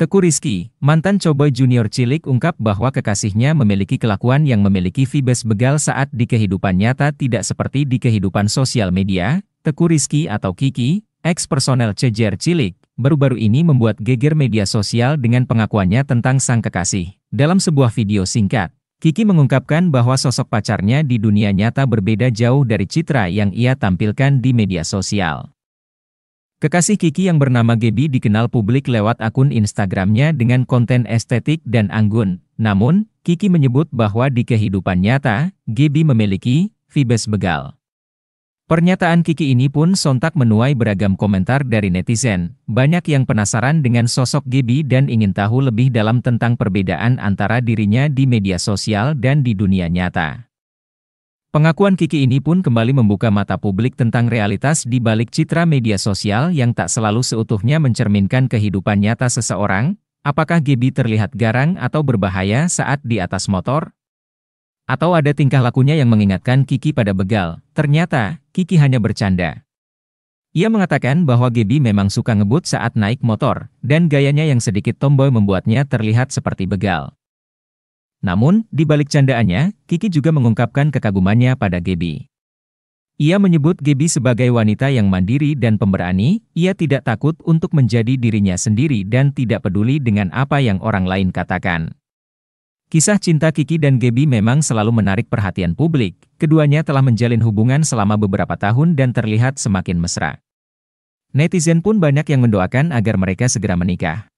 Teku Rizky, mantan cowboy junior cilik ungkap bahwa kekasihnya memiliki kelakuan yang memiliki vibes begal saat di kehidupan nyata tidak seperti di kehidupan sosial media. Teku Rizky atau Kiki, ex-personel Cejer cilik, baru-baru ini membuat geger media sosial dengan pengakuannya tentang sang kekasih. Dalam sebuah video singkat, Kiki mengungkapkan bahwa sosok pacarnya di dunia nyata berbeda jauh dari citra yang ia tampilkan di media sosial. Kekasih Kiki yang bernama Gebi dikenal publik lewat akun Instagramnya dengan konten estetik dan anggun. Namun, Kiki menyebut bahwa di kehidupan nyata, Gebi memiliki vibes begal. Pernyataan Kiki ini pun sontak menuai beragam komentar dari netizen. Banyak yang penasaran dengan sosok Gebi dan ingin tahu lebih dalam tentang perbedaan antara dirinya di media sosial dan di dunia nyata. Pengakuan Kiki ini pun kembali membuka mata publik tentang realitas di balik citra media sosial yang tak selalu seutuhnya mencerminkan kehidupan nyata seseorang, apakah Gibi terlihat garang atau berbahaya saat di atas motor? Atau ada tingkah lakunya yang mengingatkan Kiki pada begal, ternyata Kiki hanya bercanda. Ia mengatakan bahwa Gibi memang suka ngebut saat naik motor, dan gayanya yang sedikit tomboy membuatnya terlihat seperti begal. Namun, di balik candaannya, Kiki juga mengungkapkan kekagumannya pada Gebi. Ia menyebut Gebi sebagai wanita yang mandiri dan pemberani, ia tidak takut untuk menjadi dirinya sendiri dan tidak peduli dengan apa yang orang lain katakan. Kisah cinta Kiki dan Gebi memang selalu menarik perhatian publik. Keduanya telah menjalin hubungan selama beberapa tahun dan terlihat semakin mesra. Netizen pun banyak yang mendoakan agar mereka segera menikah.